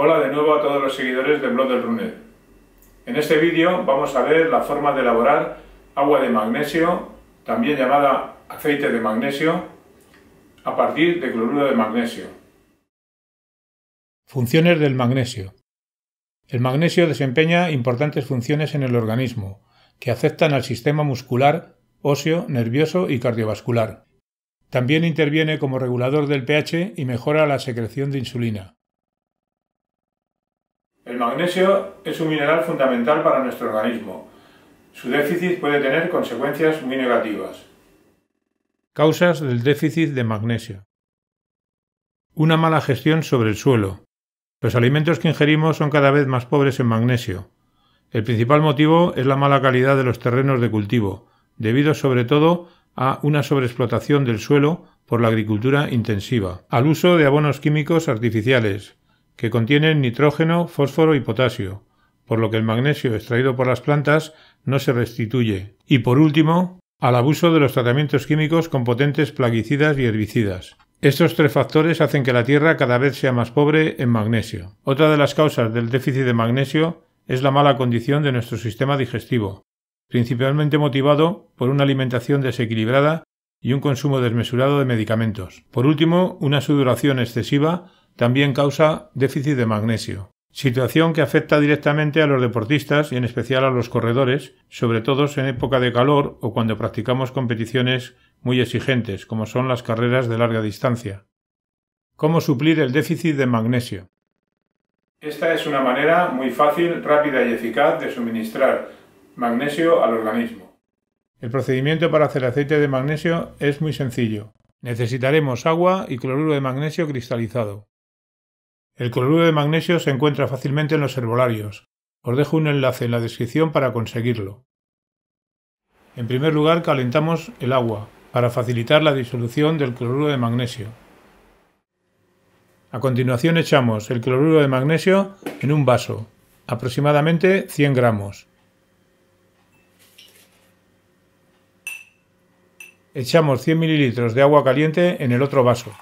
Hola de nuevo a todos los seguidores de blog del En este vídeo vamos a ver la forma de elaborar agua de magnesio, también llamada aceite de magnesio, a partir de cloruro de magnesio. Funciones del magnesio. El magnesio desempeña importantes funciones en el organismo, que afectan al sistema muscular, óseo, nervioso y cardiovascular. También interviene como regulador del pH y mejora la secreción de insulina. El magnesio es un mineral fundamental para nuestro organismo. Su déficit puede tener consecuencias muy negativas. Causas del déficit de magnesio. Una mala gestión sobre el suelo. Los alimentos que ingerimos son cada vez más pobres en magnesio. El principal motivo es la mala calidad de los terrenos de cultivo, debido sobre todo a una sobreexplotación del suelo por la agricultura intensiva, al uso de abonos químicos artificiales, que contienen nitrógeno, fósforo y potasio, por lo que el magnesio extraído por las plantas no se restituye. Y por último, al abuso de los tratamientos químicos con potentes plaguicidas y herbicidas. Estos tres factores hacen que la Tierra cada vez sea más pobre en magnesio. Otra de las causas del déficit de magnesio es la mala condición de nuestro sistema digestivo, principalmente motivado por una alimentación desequilibrada y un consumo desmesurado de medicamentos. Por último, una sudoración excesiva también causa déficit de magnesio, situación que afecta directamente a los deportistas y en especial a los corredores, sobre todo en época de calor o cuando practicamos competiciones muy exigentes, como son las carreras de larga distancia. ¿Cómo suplir el déficit de magnesio? Esta es una manera muy fácil, rápida y eficaz de suministrar magnesio al organismo. El procedimiento para hacer aceite de magnesio es muy sencillo. Necesitaremos agua y cloruro de magnesio cristalizado. El cloruro de magnesio se encuentra fácilmente en los herbolarios. Os dejo un enlace en la descripción para conseguirlo. En primer lugar calentamos el agua para facilitar la disolución del cloruro de magnesio. A continuación echamos el cloruro de magnesio en un vaso, aproximadamente 100 gramos. Echamos 100 ml de agua caliente en el otro vaso.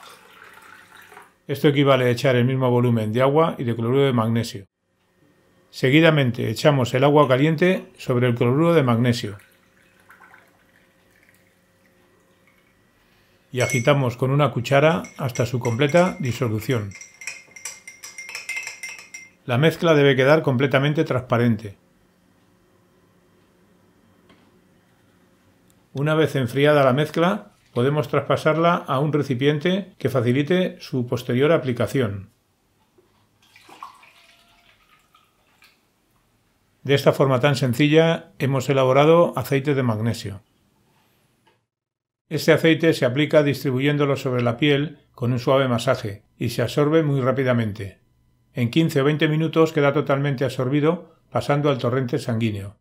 Esto equivale a echar el mismo volumen de agua y de cloruro de magnesio. Seguidamente echamos el agua caliente sobre el cloruro de magnesio. Y agitamos con una cuchara hasta su completa disolución. La mezcla debe quedar completamente transparente. Una vez enfriada la mezcla, podemos traspasarla a un recipiente que facilite su posterior aplicación. De esta forma tan sencilla hemos elaborado aceite de magnesio. Este aceite se aplica distribuyéndolo sobre la piel con un suave masaje y se absorbe muy rápidamente. En 15 o 20 minutos queda totalmente absorbido pasando al torrente sanguíneo.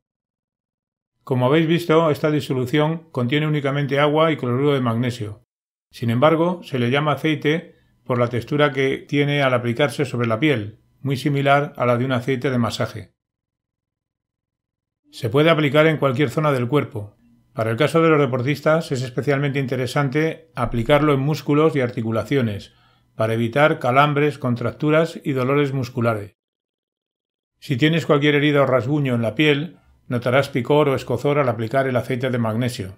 Como habéis visto, esta disolución contiene únicamente agua y cloruro de magnesio. Sin embargo, se le llama aceite por la textura que tiene al aplicarse sobre la piel, muy similar a la de un aceite de masaje. Se puede aplicar en cualquier zona del cuerpo. Para el caso de los deportistas es especialmente interesante aplicarlo en músculos y articulaciones, para evitar calambres, contracturas y dolores musculares. Si tienes cualquier herida o rasguño en la piel, Notarás picor o escozor al aplicar el aceite de magnesio.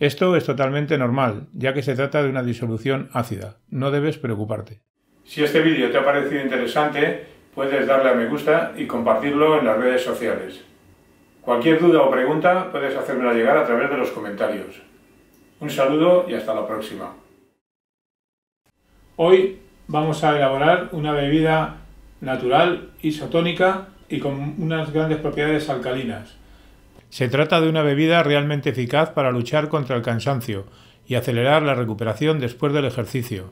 Esto es totalmente normal, ya que se trata de una disolución ácida. No debes preocuparte. Si este vídeo te ha parecido interesante, puedes darle a me gusta y compartirlo en las redes sociales. Cualquier duda o pregunta puedes hacérmela llegar a través de los comentarios. Un saludo y hasta la próxima. Hoy vamos a elaborar una bebida natural, isotónica y con unas grandes propiedades alcalinas. Se trata de una bebida realmente eficaz para luchar contra el cansancio y acelerar la recuperación después del ejercicio.